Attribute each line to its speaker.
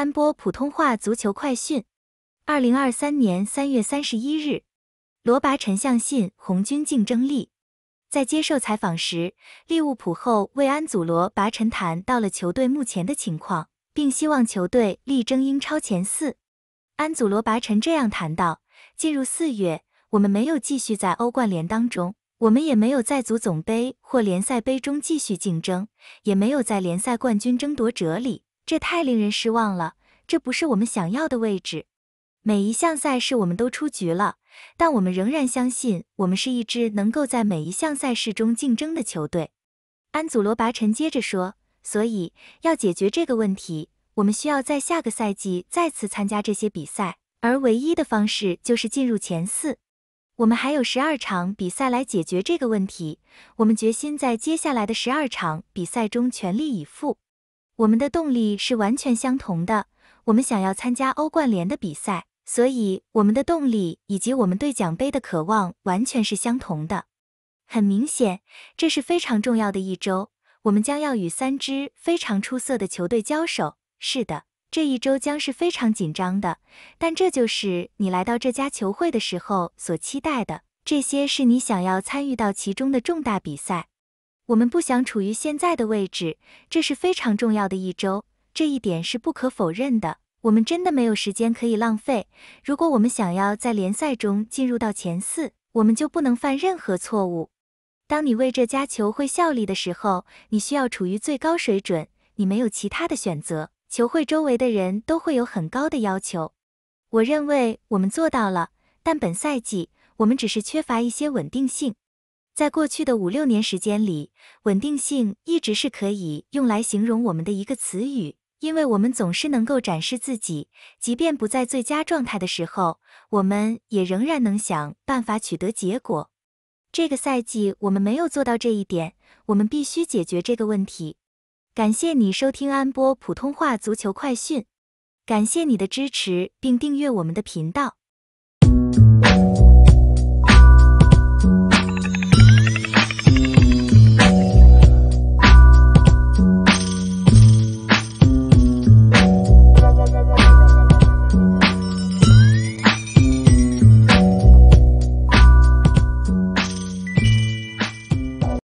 Speaker 1: 安播普通话足球快讯，二零二三年三月三十一日，罗拔陈向信红军竞争力。在接受采访时，利物浦后卫安祖罗拔陈谈到了球队目前的情况，并希望球队力争英超前四。安祖罗拔陈这样谈到：进入四月，我们没有继续在欧冠联当中，我们也没有在足总杯或联赛杯中继续竞争，也没有在联赛冠军争夺者里。这太令人失望了，这不是我们想要的位置。每一项赛事我们都出局了，但我们仍然相信我们是一支能够在每一项赛事中竞争的球队。安祖罗拔臣接着说：“所以要解决这个问题，我们需要在下个赛季再次参加这些比赛，而唯一的方式就是进入前四。我们还有十二场比赛来解决这个问题，我们决心在接下来的十二场比赛中全力以赴。”我们的动力是完全相同的。我们想要参加欧冠联的比赛，所以我们的动力以及我们对奖杯的渴望完全是相同的。很明显，这是非常重要的一周。我们将要与三支非常出色的球队交手。是的，这一周将是非常紧张的。但这就是你来到这家球会的时候所期待的。这些是你想要参与到其中的重大比赛。我们不想处于现在的位置，这是非常重要的一周，这一点是不可否认的。我们真的没有时间可以浪费。如果我们想要在联赛中进入到前四，我们就不能犯任何错误。当你为这家球会效力的时候，你需要处于最高水准，你没有其他的选择。球会周围的人都会有很高的要求。我认为我们做到了，但本赛季我们只是缺乏一些稳定性。在过去的五六年时间里，稳定性一直是可以用来形容我们的一个词语，因为我们总是能够展示自己，即便不在最佳状态的时候，我们也仍然能想办法取得结果。这个赛季我们没有做到这一点，我们必须解决这个问题。感谢你收听安波普通话足球快讯，感谢你的支持并订阅我们的频道。